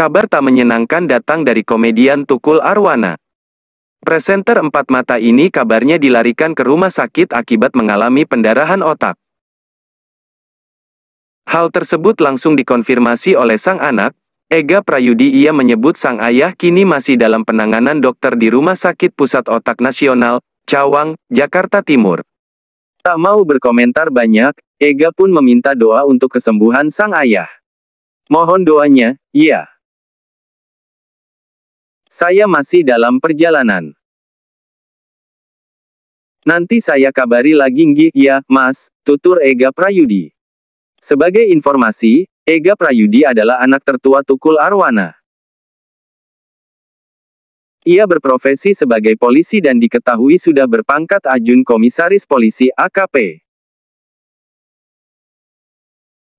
Kabar tak menyenangkan datang dari komedian Tukul Arwana. Presenter empat mata ini kabarnya dilarikan ke rumah sakit akibat mengalami pendarahan otak. Hal tersebut langsung dikonfirmasi oleh sang anak, Ega Prayudi ia menyebut sang ayah kini masih dalam penanganan dokter di Rumah Sakit Pusat Otak Nasional, Cawang, Jakarta Timur. Tak mau berkomentar banyak, Ega pun meminta doa untuk kesembuhan sang ayah. Mohon doanya, iya. Saya masih dalam perjalanan. Nanti saya kabari lagi nggi, ya, mas, tutur Ega Prayudi. Sebagai informasi, Ega Prayudi adalah anak tertua Tukul Arwana. Ia berprofesi sebagai polisi dan diketahui sudah berpangkat ajun komisaris polisi AKP.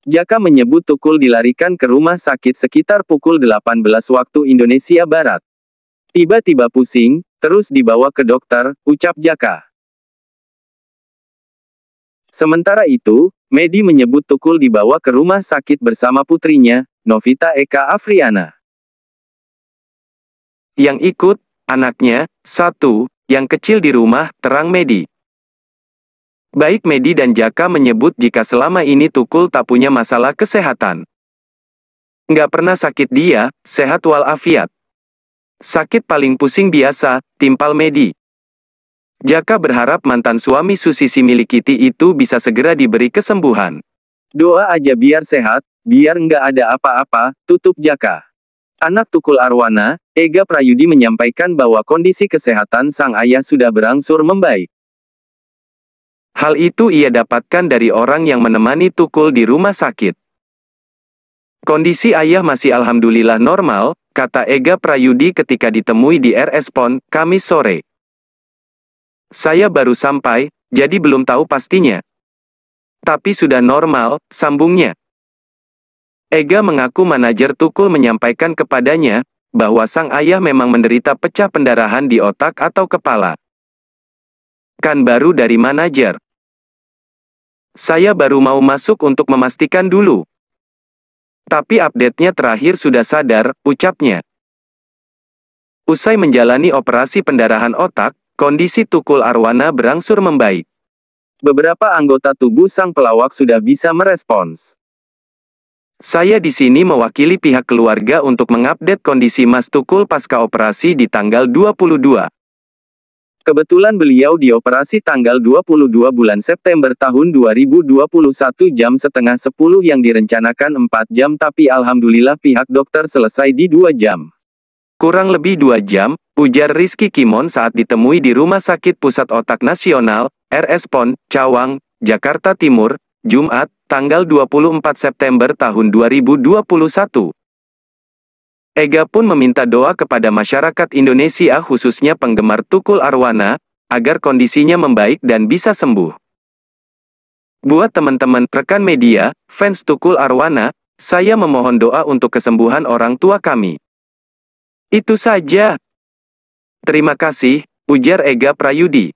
Jaka menyebut Tukul dilarikan ke rumah sakit sekitar pukul 18 waktu Indonesia Barat. Tiba-tiba pusing, terus dibawa ke dokter, ucap Jaka. Sementara itu, Medi menyebut Tukul dibawa ke rumah sakit bersama putrinya, Novita Eka Afriana. Yang ikut, anaknya, satu, yang kecil di rumah, terang Medi. Baik Medi dan Jaka menyebut jika selama ini Tukul tak punya masalah kesehatan. Nggak pernah sakit dia, sehat walafiat. Sakit paling pusing biasa, timpal Medi. Jaka berharap mantan suami Susi Similikiti itu bisa segera diberi kesembuhan. Doa aja biar sehat, biar nggak ada apa-apa, tutup Jaka. Anak Tukul Arwana, Ega Prayudi menyampaikan bahwa kondisi kesehatan sang ayah sudah berangsur membaik. Hal itu ia dapatkan dari orang yang menemani Tukul di rumah sakit. Kondisi ayah masih alhamdulillah normal, kata Ega Prayudi ketika ditemui di RS PON, Kamis sore. Saya baru sampai, jadi belum tahu pastinya. Tapi sudah normal, sambungnya. Ega mengaku manajer Tukul menyampaikan kepadanya, bahwa sang ayah memang menderita pecah pendarahan di otak atau kepala. Kan baru dari manajer. Saya baru mau masuk untuk memastikan dulu. Tapi update-nya terakhir sudah sadar, ucapnya. Usai menjalani operasi pendarahan otak, kondisi Tukul Arwana berangsur membaik. Beberapa anggota tubuh sang pelawak sudah bisa merespons. Saya di sini mewakili pihak keluarga untuk mengupdate kondisi Mas Tukul pasca operasi di tanggal 22. Kebetulan beliau dioperasi tanggal 22 bulan September tahun 2021 jam setengah 10 yang direncanakan 4 jam tapi alhamdulillah pihak dokter selesai di 2 jam. Kurang lebih 2 jam, ujar Rizky Kimon saat ditemui di Rumah Sakit Pusat Otak Nasional, RS PON, Cawang, Jakarta Timur, Jumat, tanggal 24 September tahun 2021. Ega pun meminta doa kepada masyarakat Indonesia khususnya penggemar Tukul Arwana, agar kondisinya membaik dan bisa sembuh. Buat teman-teman rekan media, fans Tukul Arwana, saya memohon doa untuk kesembuhan orang tua kami. Itu saja. Terima kasih, ujar Ega Prayudi.